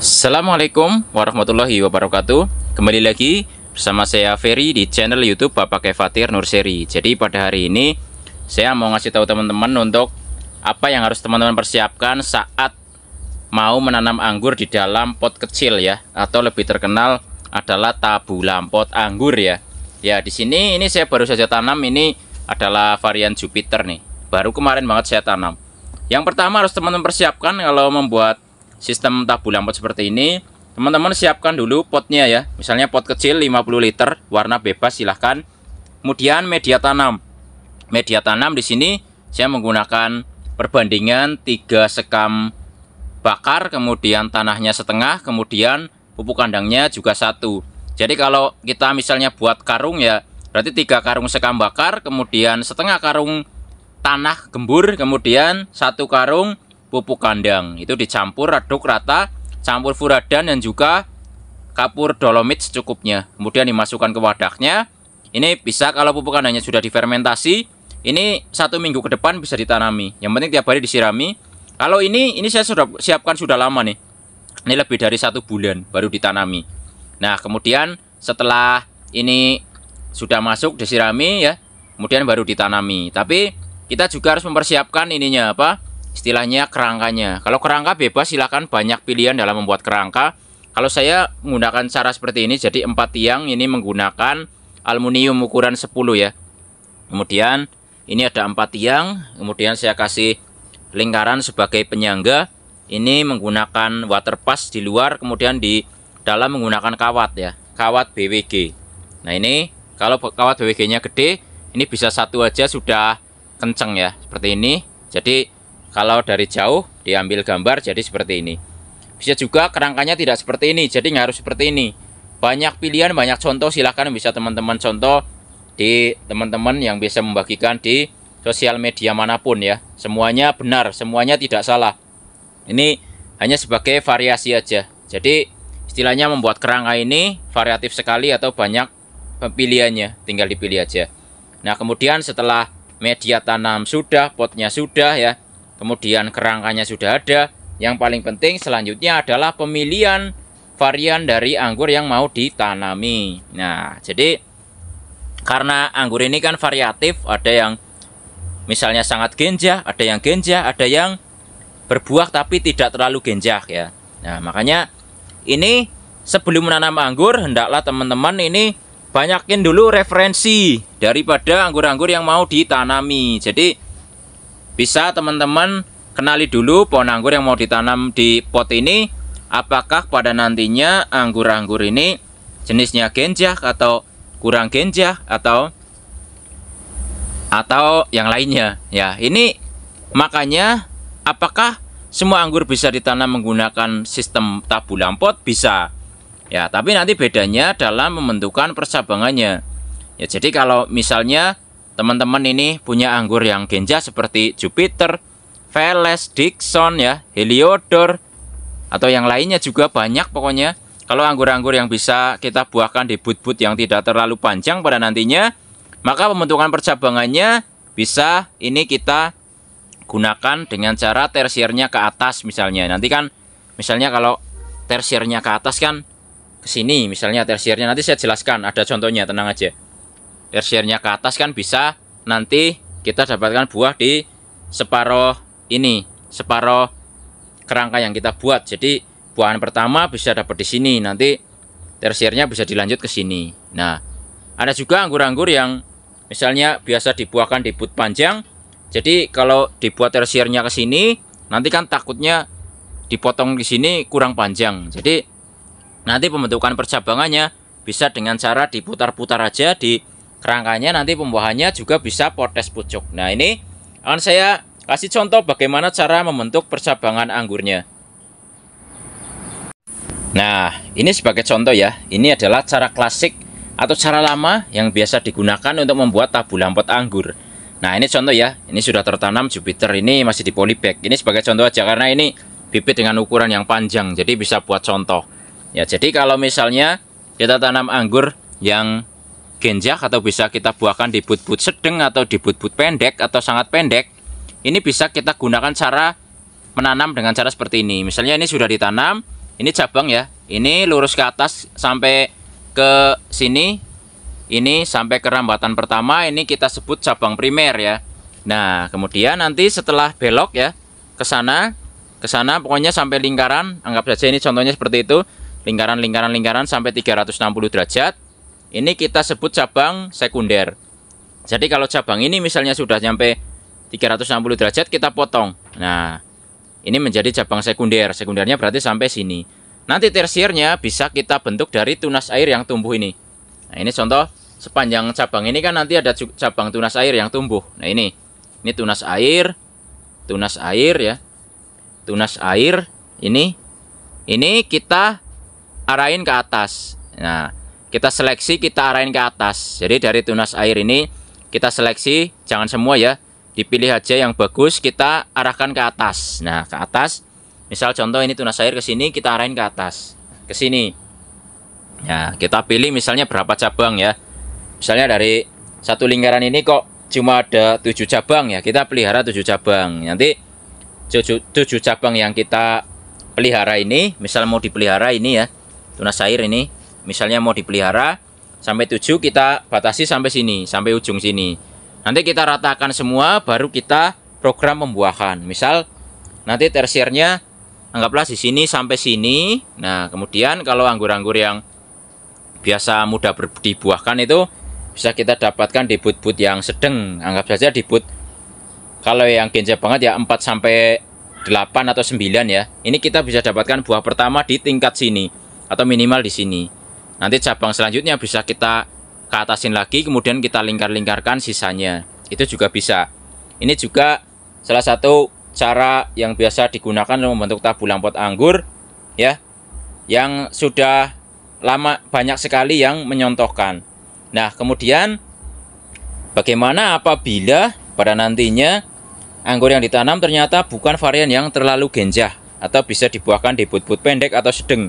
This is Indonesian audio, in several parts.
Assalamualaikum warahmatullahi wabarakatuh Kembali lagi bersama saya Ferry di channel youtube Bapak Kefatir Nurseri Jadi pada hari ini saya mau ngasih tahu teman-teman untuk apa yang harus teman-teman persiapkan saat mau menanam anggur di dalam pot kecil ya Atau lebih terkenal adalah tabu lampot anggur ya Ya di sini ini saya baru saja tanam ini adalah varian Jupiter nih Baru kemarin banget saya tanam Yang pertama harus teman-teman persiapkan kalau membuat sistem tabulan pot seperti ini teman-teman siapkan dulu potnya ya misalnya pot kecil 50 liter warna bebas silahkan kemudian media tanam media tanam di sini saya menggunakan perbandingan 3 sekam bakar kemudian tanahnya setengah kemudian pupuk kandangnya juga satu jadi kalau kita misalnya buat karung ya berarti tiga karung sekam bakar kemudian setengah karung tanah gembur kemudian satu karung pupuk kandang. Itu dicampur aduk rata, campur furadan dan juga kapur dolomit secukupnya. Kemudian dimasukkan ke wadahnya. Ini bisa kalau pupuk kandangnya sudah difermentasi, ini satu minggu ke depan bisa ditanami. Yang penting tiap hari disirami. Kalau ini, ini saya sudah siapkan sudah lama nih. Ini lebih dari satu bulan baru ditanami. Nah, kemudian setelah ini sudah masuk disirami ya, kemudian baru ditanami. Tapi kita juga harus mempersiapkan ininya apa? istilahnya kerangkanya. Kalau kerangka bebas silahkan banyak pilihan dalam membuat kerangka. Kalau saya menggunakan cara seperti ini jadi empat tiang ini menggunakan aluminium ukuran 10 ya. Kemudian ini ada empat tiang, kemudian saya kasih lingkaran sebagai penyangga. Ini menggunakan water di luar kemudian di dalam menggunakan kawat ya, kawat BWG. Nah, ini kalau kawat BWG-nya gede, ini bisa satu aja sudah kenceng ya, seperti ini. Jadi kalau dari jauh diambil gambar jadi seperti ini. Bisa juga kerangkanya tidak seperti ini, jadi nggak harus seperti ini. Banyak pilihan, banyak contoh, silahkan bisa teman-teman contoh di teman-teman yang bisa membagikan di sosial media manapun ya. Semuanya benar, semuanya tidak salah. Ini hanya sebagai variasi aja. Jadi istilahnya membuat kerangka ini variatif sekali atau banyak pilihannya, tinggal dipilih aja. Nah kemudian setelah media tanam sudah, potnya sudah ya, kemudian kerangkanya sudah ada. Yang paling penting selanjutnya adalah pemilihan varian dari anggur yang mau ditanami. Nah, jadi karena anggur ini kan variatif, ada yang misalnya sangat genjah, ada yang genjah, ada yang berbuah tapi tidak terlalu genjah ya. Nah, makanya ini sebelum menanam anggur hendaklah teman-teman ini banyakin dulu referensi daripada anggur-anggur yang mau ditanami. Jadi bisa teman-teman kenali dulu pohon anggur yang mau ditanam di pot ini apakah pada nantinya anggur-anggur ini jenisnya genjah atau kurang genjah atau atau yang lainnya ya ini makanya apakah semua anggur bisa ditanam menggunakan sistem tabu pot bisa ya tapi nanti bedanya dalam pembentukan percabangannya ya jadi kalau misalnya Teman-teman ini punya anggur yang genja seperti Jupiter, Veles, Dixon ya, Heliodor atau yang lainnya juga banyak pokoknya. Kalau anggur-anggur yang bisa kita buahkan di but-but yang tidak terlalu panjang pada nantinya, maka pembentukan percabangannya bisa ini kita gunakan dengan cara tersiernya ke atas misalnya. Nanti kan misalnya kalau tersiernya ke atas kan ke sini misalnya tersiernya nanti saya jelaskan ada contohnya tenang aja air ke atas kan bisa nanti kita dapatkan buah di separoh ini, separoh kerangka yang kita buat. Jadi buahan pertama bisa dapat di sini, nanti tersiernya bisa dilanjut ke sini. Nah, ada juga anggur-anggur yang misalnya biasa dibuahkan di but panjang. Jadi kalau dibuat tersiernya ke sini, nanti kan takutnya dipotong di sini kurang panjang. Jadi nanti pembentukan percabangannya bisa dengan cara diputar-putar aja di kerangkanya nanti pembuahannya juga bisa potes pucuk. Nah ini akan saya kasih contoh bagaimana cara membentuk percabangan anggurnya. Nah ini sebagai contoh ya, ini adalah cara klasik atau cara lama yang biasa digunakan untuk membuat tabu lampot anggur. Nah ini contoh ya, ini sudah tertanam Jupiter, ini masih di polybag. Ini sebagai contoh aja karena ini bibit dengan ukuran yang panjang, jadi bisa buat contoh. Ya jadi kalau misalnya kita tanam anggur yang genjah atau bisa kita buahkan di but-but sedeng atau di but-but pendek atau sangat pendek ini bisa kita gunakan cara menanam dengan cara seperti ini misalnya ini sudah ditanam ini cabang ya ini lurus ke atas sampai ke sini ini sampai ke rambatan pertama ini kita sebut cabang primer ya nah kemudian nanti setelah belok ya ke sana ke sana pokoknya sampai lingkaran anggap saja ini contohnya seperti itu lingkaran lingkaran lingkaran sampai 360 derajat ini kita sebut cabang sekunder. Jadi kalau cabang ini misalnya sudah sampai 360 derajat kita potong. Nah, ini menjadi cabang sekunder. Sekundernya berarti sampai sini. Nanti tersiernya bisa kita bentuk dari tunas air yang tumbuh ini. Nah, ini contoh sepanjang cabang ini kan nanti ada cabang tunas air yang tumbuh. Nah, ini. Ini tunas air, tunas air ya. Tunas air ini ini kita arahin ke atas. Nah, kita seleksi kita arahin ke atas jadi dari tunas air ini kita seleksi jangan semua ya dipilih aja yang bagus kita arahkan ke atas nah ke atas misal contoh ini tunas air ke sini kita arahin ke atas ke sini nah kita pilih misalnya berapa cabang ya misalnya dari satu lingkaran ini kok cuma ada tujuh cabang ya kita pelihara tujuh cabang nanti tujuh cabang yang kita pelihara ini misal mau dipelihara ini ya tunas air ini misalnya mau dipelihara sampai 7 kita batasi sampai sini sampai ujung sini nanti kita ratakan semua baru kita program pembuahan misal nanti tersiernya anggaplah di sini sampai sini nah kemudian kalau anggur-anggur yang biasa mudah dibuahkan itu bisa kita dapatkan di but-but yang sedang anggap saja di but kalau yang genja banget ya 4 sampai 8 atau 9 ya ini kita bisa dapatkan buah pertama di tingkat sini atau minimal di sini Nanti cabang selanjutnya bisa kita ke atasin lagi, kemudian kita lingkar-lingkarkan sisanya. Itu juga bisa. Ini juga salah satu cara yang biasa digunakan untuk membentuk tabulang pot anggur, ya, yang sudah lama banyak sekali yang menyontohkan. Nah, kemudian bagaimana apabila pada nantinya anggur yang ditanam ternyata bukan varian yang terlalu genjah atau bisa dibuahkan di but-but pendek atau sedeng?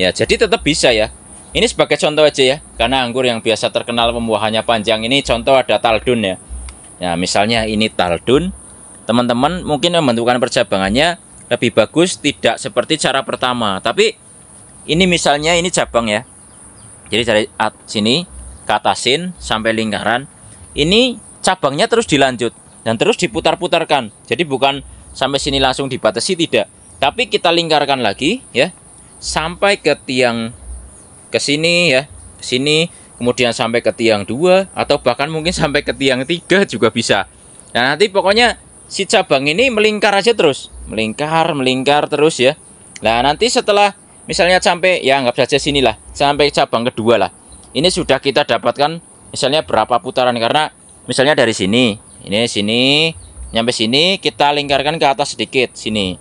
Ya, jadi tetap bisa ya. Ini sebagai contoh aja ya, karena anggur yang biasa terkenal pembuahannya panjang ini contoh ada taldun ya. Nah, misalnya ini taldun, teman-teman mungkin membentukkan percabangannya lebih bagus tidak seperti cara pertama, tapi ini misalnya ini cabang ya. Jadi dari sini ke atasin sampai lingkaran. Ini cabangnya terus dilanjut dan terus diputar-putarkan. Jadi bukan sampai sini langsung dibatasi tidak, tapi kita lingkarkan lagi ya sampai ke tiang ke sini ya, ke sini kemudian sampai ke tiang dua atau bahkan mungkin sampai ke tiang tiga juga bisa. Nah, nanti pokoknya si cabang ini melingkar aja terus, melingkar, melingkar terus ya. Nah, nanti setelah misalnya sampai ya anggap saja sinilah, sampai cabang kedua lah. Ini sudah kita dapatkan misalnya berapa putaran karena misalnya dari sini, ini sini, nyampe sini kita lingkarkan ke atas sedikit sini.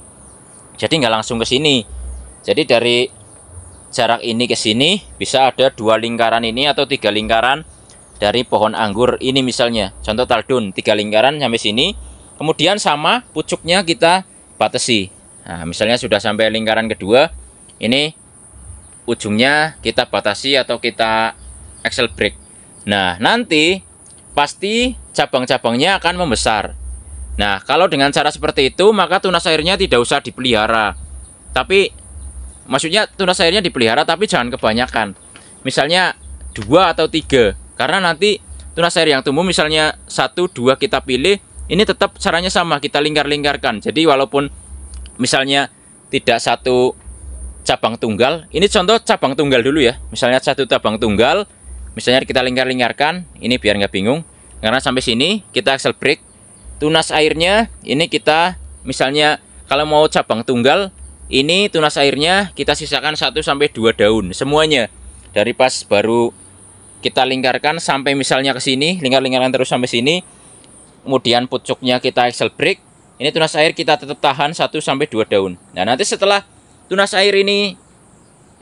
Jadi nggak langsung ke sini. Jadi dari jarak ini ke sini bisa ada dua lingkaran ini atau tiga lingkaran dari pohon anggur ini misalnya contoh taldun tiga lingkaran sampai sini kemudian sama pucuknya kita batasi nah, misalnya sudah sampai lingkaran kedua ini ujungnya kita batasi atau kita axle break nah nanti pasti cabang-cabangnya akan membesar nah kalau dengan cara seperti itu maka tunas airnya tidak usah dipelihara tapi maksudnya tunas airnya dipelihara tapi jangan kebanyakan misalnya dua atau tiga karena nanti tunas air yang tumbuh misalnya satu dua kita pilih ini tetap caranya sama kita lingkar-lingkarkan jadi walaupun misalnya tidak satu cabang tunggal ini contoh cabang tunggal dulu ya misalnya satu cabang tunggal misalnya kita lingkar-lingkarkan ini biar nggak bingung karena sampai sini kita axle break tunas airnya ini kita misalnya kalau mau cabang tunggal ini tunas airnya kita sisakan 1 sampai 2 daun semuanya. Dari pas baru kita lingkarkan sampai misalnya ke sini, lingkar-lingkaran terus sampai sini. Kemudian pucuknya kita excel break. Ini tunas air kita tetap tahan 1 sampai 2 daun. Nah, nanti setelah tunas air ini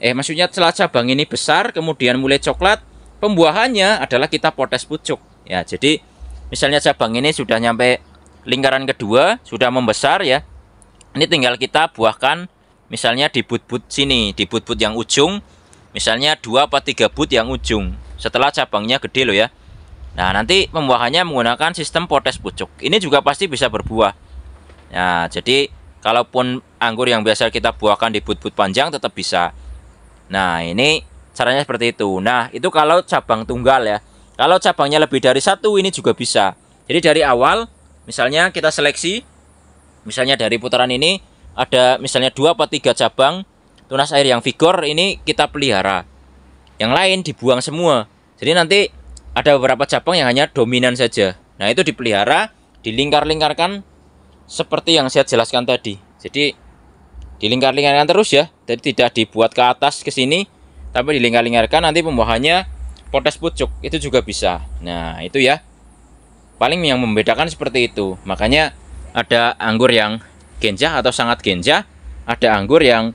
eh maksudnya setelah cabang ini besar kemudian mulai coklat, pembuahannya adalah kita potes pucuk. Ya, jadi misalnya cabang ini sudah nyampe lingkaran kedua, sudah membesar ya. Ini tinggal kita buahkan misalnya di but-but sini, di but-but yang ujung, misalnya dua atau tiga but yang ujung, setelah cabangnya gede loh ya. Nah, nanti pembuahannya menggunakan sistem potes pucuk. Ini juga pasti bisa berbuah. Nah, jadi kalaupun anggur yang biasa kita buahkan di but-but panjang tetap bisa. Nah, ini caranya seperti itu. Nah, itu kalau cabang tunggal ya. Kalau cabangnya lebih dari satu ini juga bisa. Jadi dari awal, misalnya kita seleksi, misalnya dari putaran ini ada misalnya dua atau tiga cabang tunas air yang vigor ini kita pelihara yang lain dibuang semua jadi nanti ada beberapa cabang yang hanya dominan saja nah itu dipelihara dilingkar-lingkarkan seperti yang saya jelaskan tadi jadi dilingkar-lingkarkan terus ya jadi tidak dibuat ke atas ke sini tapi dilingkar-lingkarkan nanti pembuahannya potes pucuk itu juga bisa nah itu ya paling yang membedakan seperti itu makanya ada anggur yang genjah atau sangat genjah, ada anggur yang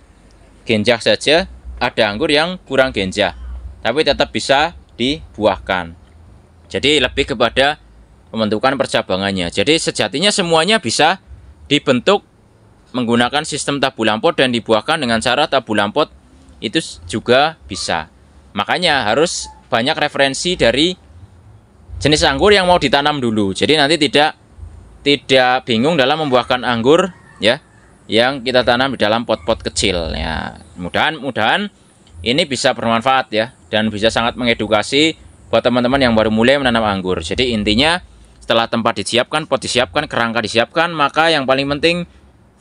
genjah saja, ada anggur yang kurang genjah, tapi tetap bisa dibuahkan. Jadi lebih kepada pembentukan percabangannya. Jadi sejatinya semuanya bisa dibentuk menggunakan sistem tabu lampot dan dibuahkan dengan cara tabu lampot itu juga bisa. Makanya harus banyak referensi dari jenis anggur yang mau ditanam dulu. Jadi nanti tidak tidak bingung dalam membuahkan anggur ya yang kita tanam di dalam pot-pot kecil ya mudahan-mudahan ini bisa bermanfaat ya dan bisa sangat mengedukasi buat teman-teman yang baru mulai menanam anggur jadi intinya setelah tempat disiapkan pot disiapkan kerangka disiapkan maka yang paling penting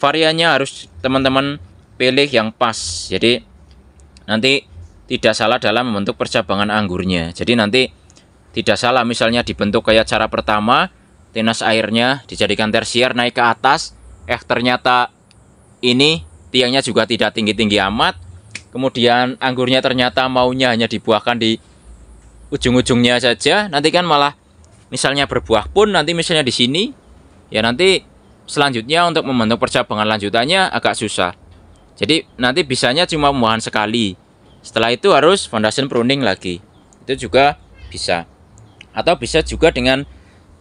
variannya harus teman-teman pilih yang pas jadi nanti tidak salah dalam membentuk percabangan anggurnya jadi nanti tidak salah misalnya dibentuk kayak cara pertama tenas airnya dijadikan tersier naik ke atas eh ternyata ini tiangnya juga tidak tinggi-tinggi amat kemudian anggurnya ternyata maunya hanya dibuahkan di ujung-ujungnya saja nanti kan malah misalnya berbuah pun nanti misalnya di sini ya nanti selanjutnya untuk membentuk percabangan lanjutannya agak susah jadi nanti bisanya cuma pembuahan sekali setelah itu harus foundation pruning lagi itu juga bisa atau bisa juga dengan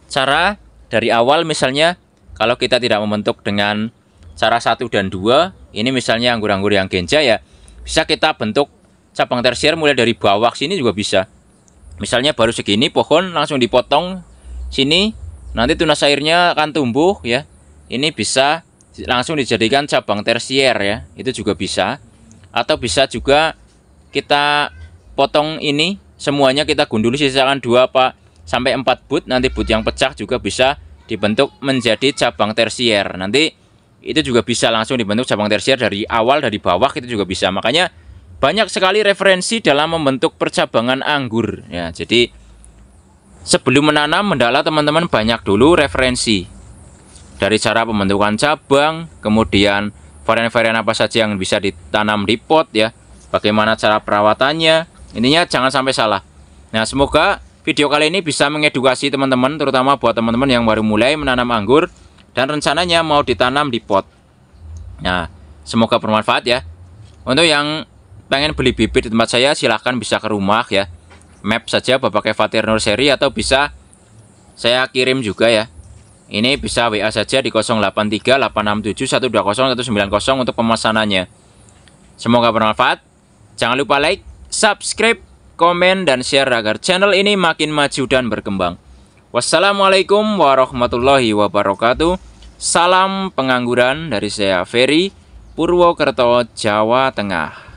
cara dari awal misalnya kalau kita tidak membentuk dengan cara satu dan dua, ini misalnya anggur-anggur yang genja ya, bisa kita bentuk cabang tersier mulai dari bawah sini juga bisa. Misalnya baru segini pohon langsung dipotong sini, nanti tunas airnya akan tumbuh ya. Ini bisa langsung dijadikan cabang tersier ya, itu juga bisa. Atau bisa juga kita potong ini semuanya kita gunduli sisakan dua apa sampai empat but nanti but yang pecah juga bisa dibentuk menjadi cabang tersier. Nanti itu juga bisa langsung dibentuk cabang tersier dari awal dari bawah itu juga bisa. Makanya banyak sekali referensi dalam membentuk percabangan anggur ya. Jadi sebelum menanam mendala teman-teman banyak dulu referensi dari cara pembentukan cabang, kemudian varian-varian apa saja yang bisa ditanam di pot ya. Bagaimana cara perawatannya? Intinya jangan sampai salah. Nah, semoga Video kali ini bisa mengedukasi teman-teman, terutama buat teman-teman yang baru mulai menanam anggur dan rencananya mau ditanam di pot. Nah, semoga bermanfaat ya. Untuk yang pengen beli bibit di tempat saya, silahkan bisa ke rumah ya. Map saja Bapak Kefatir Nursery atau bisa saya kirim juga ya. Ini bisa WA saja di 083867120190 untuk pemesanannya. Semoga bermanfaat. Jangan lupa like, subscribe, komen, dan share agar channel ini makin maju dan berkembang. Wassalamualaikum warahmatullahi wabarakatuh. Salam pengangguran dari saya Ferry, Purwokerto, Jawa Tengah.